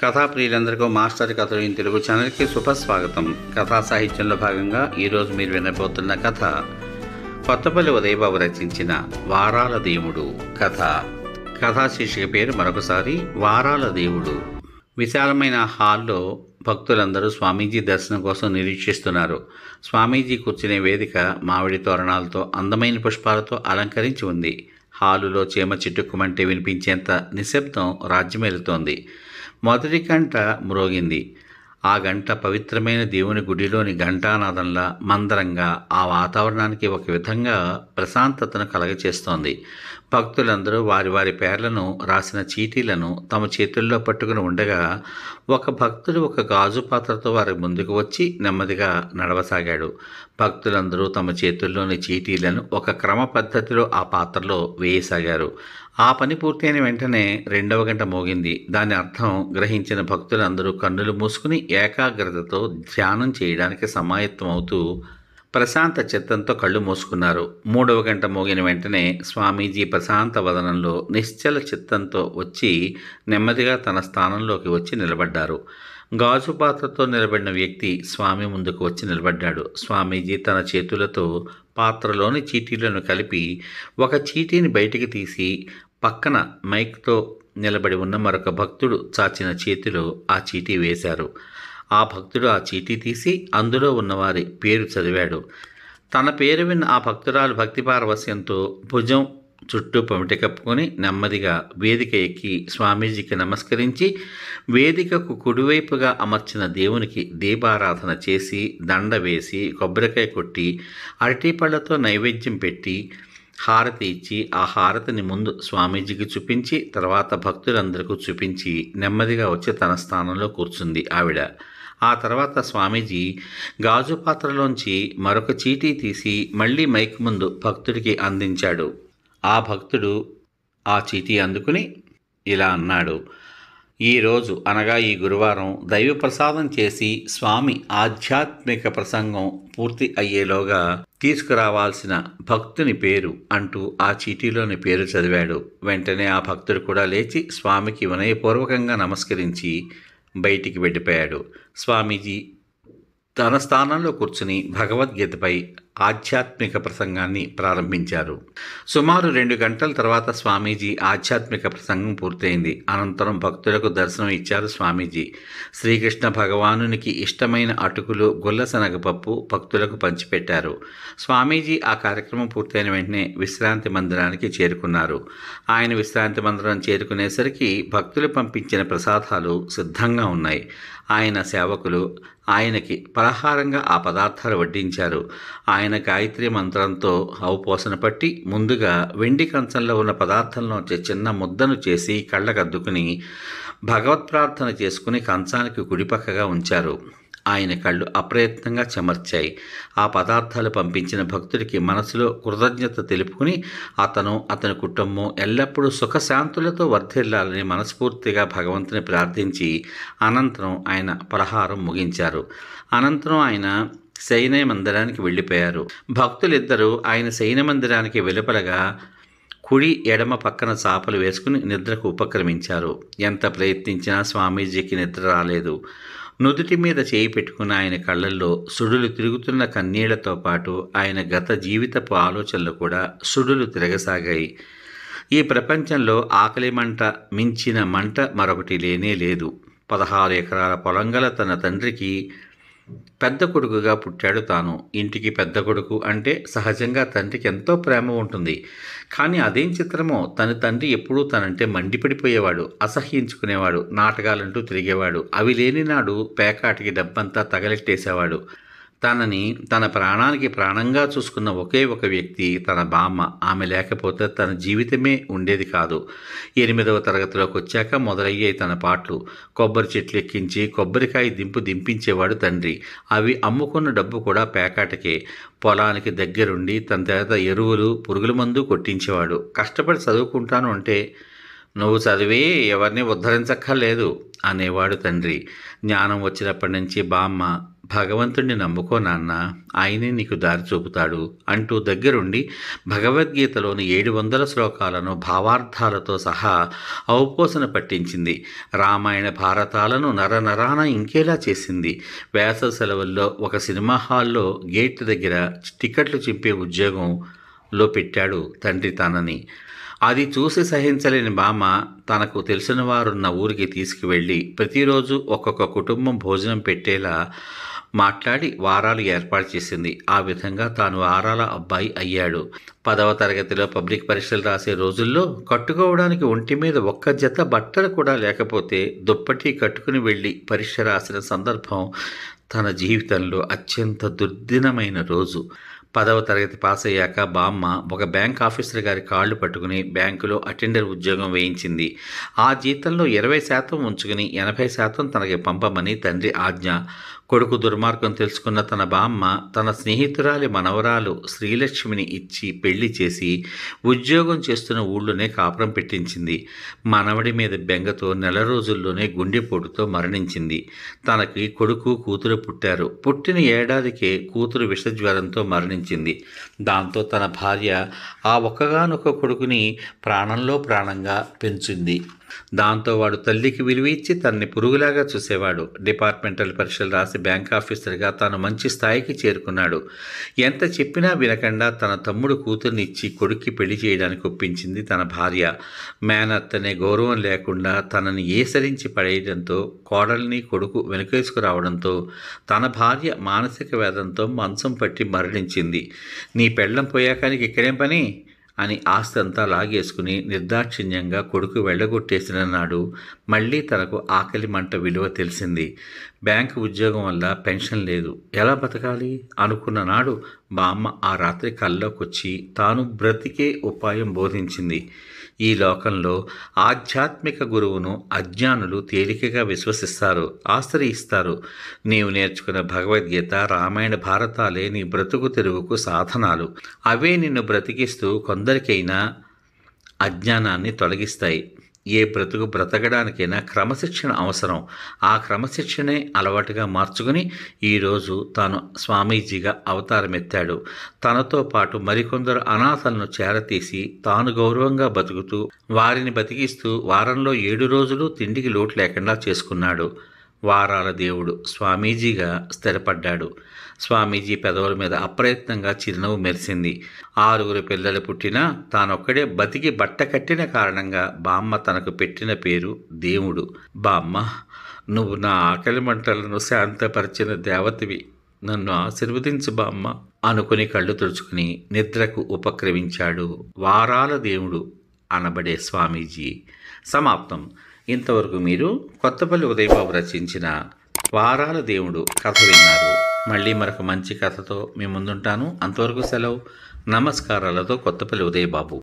కథా ప్రియులందరికీ మాస్టర్ కథలు ఇన్ తెలుగు ఛానల్కి శుభస్వాగతం కథా సాహిత్యంలో భాగంగా ఈరోజు మీరు వినబోతున్న కథ కొత్తపల్లి ఉదయబాబు రచించిన వారాల దేవుడు కథ కథా శీర్షిక పేరు మరొకసారి వారాల దేవుడు విశాలమైన హాల్లో భక్తులందరూ స్వామీజీ దర్శనం కోసం నిరీక్షిస్తున్నారు స్వామీజీ కూర్చునే వేదిక మామిడి తోరణాలతో అందమైన పుష్పాలతో అలంకరించి ఉంది హాలులో చీమ చిట్టుకుమంటే వినిపించేంత నిశ్శబ్దం రాజ్యమేలుతోంది మొదటి గంట మ్రోగింది ఆ గంట పవిత్రమైన దేవుని గుడిలోని ఘంటానాదంలా మందరంగా ఆ వాతావరణానికి ఒక విధంగా ప్రశాంతతను కలగచేస్తోంది భక్తులందరూ వారి వారి పేర్లను రాసిన చీటీలను తమ చేతుల్లో పట్టుకుని ఉండగా ఒక భక్తుడు ఒక గాజు పాత్రతో వారి ముందుకు వచ్చి నెమ్మదిగా నడవసాగాడు భక్తులందరూ తమ చేతుల్లోని చీటీలను ఒక క్రమ పద్ధతిలో ఆ పాత్రలో వేయసాగారు ఆ పని పూర్తయిన వెంటనే రెండవ గంట మోగింది దాని అర్థం గ్రహించిన భక్తులందరూ కన్నులు మూసుకుని ఏకాగ్రతతో ధ్యానం చేయడానికి సమాయత్తమవుతూ ప్రశాంత చిత్తంతో కళ్ళు మూసుకున్నారు మూడవ గంట మోగిన వెంటనే స్వామీజీ ప్రశాంత వదనంలో నిశ్చల చిత్తంతో వచ్చి నెమ్మదిగా తన స్థానంలోకి వచ్చి నిలబడ్డారు గాజు పాత్రతో నిలబడిన వ్యక్తి స్వామి ముందుకు వచ్చి నిలబడ్డాడు స్వామీజీ తన చేతులతో పాత్రలోని చీటీలను కలిపి ఒక చీటీని బయటికి తీసి పక్కన మైక్తో నిలబడి ఉన్న మరొక భక్తుడు చాచిన చేతిలో ఆ చీటీ వేశారు ఆ భక్తుడు ఆ చీటీ తీసి అందులో ఉన్నవారి పేరు చదివాడు తన పేరు విన్న ఆ భక్తురాలు భక్తి పారవస్యంతో భుజం చుట్టూ పమిట కప్పుకొని నెమ్మదిగా వేదిక ఎక్కి స్వామీజీకి నమస్కరించి వేదికకు కుడివైపుగా అమర్చిన దేవునికి దీపారాధన చేసి దండ వేసి కొబ్బరికాయ కొట్టి అరటిపళ్ళతో నైవేద్యం పెట్టి హారతి ఇచ్చి ఆ హారతిని ముందు స్వామీజీకి చూపించి తర్వాత భక్తులందరికీ చూపించి నెమ్మదిగా వచ్చి తన స్థానంలో కూర్చుంది ఆవిడ ఆ తర్వాత స్వామీజీ గాజు పాత్రలోంచి మరొక చీటీ తీసి మళ్ళీ మైక్ ముందు భక్తుడికి అందించాడు ఆ భక్తుడు ఆ చీటీ అందుకుని ఇలా అన్నాడు ఈరోజు అనగా ఈ గురువారం దైవ ప్రసాదం చేసి స్వామి ఆధ్యాత్మిక ప్రసంగం పూర్తి అయ్యేలోగా తీసుకురావాల్సిన భక్తుని పేరు అంటూ ఆ చీటీలోని పేరు చదివాడు వెంటనే ఆ భక్తుడు కూడా లేచి స్వామికి వినయపూర్వకంగా నమస్కరించి బయటికి వెళ్ళిపోయాడు స్వామీజీ తన స్థానంలో కూర్చుని భగవద్గీతపై ఆధ్యాత్మిక ప్రసంగాన్ని ప్రారంభించారు సుమారు రెండు గంటల తర్వాత స్వామీజీ ఆధ్యాత్మిక ప్రసంగం పూర్తయింది అనంతరం భక్తులకు దర్శనం ఇచ్చారు స్వామీజీ శ్రీకృష్ణ భగవానునికి ఇష్టమైన అటుకులు గుల్ల శనగపప్పు భక్తులకు పంచిపెట్టారు స్వామీజీ ఆ కార్యక్రమం పూర్తయిన వెంటనే విశ్రాంతి మందిరానికి చేరుకున్నారు ఆయన విశ్రాంతి మందిరం చేరుకునేసరికి భక్తులు పంపించిన ప్రసాదాలు సిద్ధంగా ఉన్నాయి ఆయన సేవకులు ఆయనకి పలహారంగా ఆ పదార్థాలు వడ్డించారు ఆయన ఆయన గాయత్రి మంత్రంతో అవపోసన పట్టి ముందుగా వెండి కంచంలో ఉన్న పదార్థంలో చిన్న ముద్దను చేసి కళ్ళకద్దుకుని భగవత్ ప్రార్థన చేసుకుని కంచానికి కుడిపక్కగా ఉంచారు ఆయన కళ్ళు అప్రయత్నంగా చెమర్చాయి ఆ పదార్థాలు పంపించిన భక్తుడికి మనసులో కృతజ్ఞత తెలుపుకుని అతను అతని కుటుంబం ఎల్లప్పుడూ సుఖశాంతులతో వర్ధిల్లాలని మనస్ఫూర్తిగా భగవంతుని ప్రార్థించి అనంతరం ఆయన పలహారం ముగించారు అనంతరం ఆయన శయన మందిరానికి వెళ్ళిపోయారు భక్తులిద్దరూ ఆయన శయన మందిరానికి వెలుపలగా కుడి ఎడమ పక్కన చాపలు వేసుకుని నిద్రకు ఉపక్రమించారు ఎంత ప్రయత్నించినా స్వామీజీకి నిద్ర రాలేదు నుదుటి మీద చేయి పెట్టుకున్న ఆయన కళ్ళల్లో సుడులు తిరుగుతున్న కన్నీళ్లతో పాటు ఆయన గత జీవితపు ఆలోచనలు కూడా సుడులు తిరగసాగాయి ఈ ప్రపంచంలో ఆకలి మంట మించిన మంట మరొకటి లేనే లేదు పదహారు ఎకరాల పొలంగల తన తండ్రికి పెద్ద కొడుకుగా పుట్టాడు తాను ఇంటికి పెద్ద కొడుకు అంటే సహజంగా తండ్రికి ఎంతో ప్రేమ ఉంటుంది కానీ అదేం చిత్రమో తన తండ్రి ఎప్పుడూ తనంటే మండిపడిపోయేవాడు అసహ్యించుకునేవాడు నాటకాలంటూ తిరిగేవాడు అవి లేని నాడు పేకాటికి డబ్బంతా తగలెట్టేసేవాడు తనని తన ప్రాణానికి ప్రాణంగా చూసుకున్న ఒకే ఒక వ్యక్తి తన బామ్మ ఆమె లేకపోతే తన జీవితమే ఉండేది కాదు ఎనిమిదవ తరగతిలోకి వచ్చాక మొదలయ్యాయి తన పాటలు కొబ్బరి చెట్లు ఎక్కించి కొబ్బరికాయ దింపు దింపించేవాడు తండ్రి అవి అమ్ముకున్న డబ్బు కూడా పేకాటకే పొలానికి దగ్గరుండి తన తర్వాత ఎరువులు పురుగుల మందు కొట్టించేవాడు కష్టపడి చదువుకుంటాను అంటే నువ్వు చదివే ఎవరిని ఉద్ధరించక్కర్లేదు అనేవాడు తండ్రి జ్ఞానం వచ్చినప్పటి నుంచి బామ్మ భగవంతుణ్ణి నమ్ముకో నాన్న ఆయనే నీకు దారి చూపుతాడు అంటూ దగ్గరుండి భగవద్గీతలోని ఏడు వందల శ్లోకాలను భావార్థాలతో సహా ఔపోసన పట్టించింది రామాయణ భారతాలను నరనరాన ఇంకేలా చేసింది వేస సెలవుల్లో ఒక సినిమా హాల్లో గేట్ దగ్గర టికెట్లు చింపే ఉద్యోగంలో పెట్టాడు తండ్రి తనని అది చూసి సహించలేని బామ తనకు తెలిసిన వారున్న ఊరికి తీసుకువెళ్ళి ప్రతిరోజు ఒక్కొక్క కుటుంబం భోజనం పెట్టేలా మాట్లాడి వారాలు ఏర్పాటు చేసింది ఆ విధంగా తాను వారాల అబ్బాయి అయ్యాడు పదవ తరగతిలో పబ్లిక్ పరీక్షలు రాసే రోజుల్లో కట్టుకోవడానికి ఒంటి మీద ఒక్క జత బట్టలు కూడా లేకపోతే దుప్పటి కట్టుకుని వెళ్ళి పరీక్ష రాసిన సందర్భం తన జీవితంలో అత్యంత దుర్దినమైన రోజు పదవ తరగతి పాస్ అయ్యాక బామ్మ ఒక బ్యాంక్ ఆఫీసర్ గారి కాళ్ళు పట్టుకుని బ్యాంకులో అటెండర్ ఉద్యోగం వేయించింది ఆ జీతంలో ఇరవై శాతం ఉంచుకుని ఎనభై శాతం తనకి పంపమని తండ్రి ఆజ్ఞ కొడుకు దుర్మార్గం తెలుసుకున్న తన బామ్మ తన స్నేహితురాలి మనవరాలు శ్రీలక్ష్మిని ఇచ్చి పెళ్లి చేసి ఉద్యోగం చేస్తున్న ఊళ్ళోనే కాపురం పెట్టించింది మనవడి మీద బెంగతో నెల రోజుల్లోనే గుండెపోటుతో మరణించింది తనకి కొడుకు కూతురు పుట్టారు పుట్టిన ఏడాదికే కూతురు విషజ్వరంతో మరణించింది దాంతో తన భార్య ఆ ఒక్కగానొక్క కొడుకుని ప్రాణంలో ప్రాణంగా పెంచింది దాంతో వాడు తల్లికి విలువ ఇచ్చి తనని పురుగులాగా చూసేవాడు డిపార్ట్మెంటల్ పరీక్షలు రాసి బ్యాంక్ ఆఫీసర్గా తాను మంచి స్థాయికి చేరుకున్నాడు ఎంత చెప్పినా వినకుండా తన తమ్ముడు కూతుర్నిచ్చి కొడుక్కి పెళ్లి చేయడానికి ఒప్పించింది తన భార్య మేనత్ గౌరవం లేకుండా తనని ఏసరించి పడేయడంతో కోడల్ని కొడుకు వెనుకేసుకురావడంతో తన భార్య మానసిక వేదంతో మంచం పట్టి మరణించింది నీ పెళ్ళం పోయాకానికి ఇక్కడేం పని అని ఆస్తంతా లాగేసుకుని నిర్దాక్షిణ్యంగా కొడుకు వెళ్ళగొట్టేసిన నాడు మళ్ళీ తనకు ఆకలి మంట విలువ తెలిసింది బ్యాంకు ఉద్యోగం వల్ల పెన్షన్ లేదు ఎలా బతకాలి అనుకున్న నాడు బామ్మ ఆ రాత్రి కల్లోకొచ్చి తాను బ్రతికే ఉపాయం బోధించింది ఈ లోకంలో ఆధ్యాత్మిక గురువును అజ్ఞానులు తేలికగా విశ్వసిస్తారు ఆశ్రయిస్తారు నీవు నేర్చుకున్న భగవద్గీత రామాయణ భారతాలే నీ బ్రతుకు తెరుగుకు సాధనాలు అవే నిన్ను బ్రతికిస్తూ కొందరికైనా అజ్ఞానాన్ని తొలగిస్తాయి ఏ బ్రతుకు బ్రతకడానికైనా క్రమశిక్షణ అవసరం ఆ క్రమశిక్షణే అలవాటుగా మార్చుకుని ఈరోజు తాను స్వామీజీగా అవతారమెత్తాడు తనతో పాటు మరికొందరు అనాథలను చేరతీసి తాను గౌరవంగా బతుకుతూ వారిని బతికిస్తూ వారంలో ఏడు రోజులు తిండికి లోటు లేకుండా చేసుకున్నాడు వారాల దేవుడు స్వామీజీగా స్థిరపడ్డాడు స్వామీజీ పెదవుల మీద అప్రయత్నంగా చిరునవ్వు మెరిసింది ఆరుగురు పిల్లలు పుట్టినా తానొక్కడే బతికి బట్ట కట్టిన కారణంగా బామ్మ తనకు పెట్టిన పేరు దేవుడు బామ్మ నువ్వు నా ఆకలి మంటలను శాంతపరిచిన దేవతవి నన్ను ఆశీర్వదించు బామ్మ అనుకుని కళ్ళు తుడుచుకుని నిద్రకు ఉపక్రమించాడు వారాల దేవుడు అనబడే స్వామీజీ సమాప్తం ఇంతవరకు మీరు కొత్తపల్లి ఉదయబాబు రచించిన వారాల దేవుడు కథ విన్నారు మళ్ళీ మరొక మంచి కథతో మీ ముందుంటాను అంతవరకు సెలవు నమస్కారాలతో కొత్తపల్లి ఉదయబాబు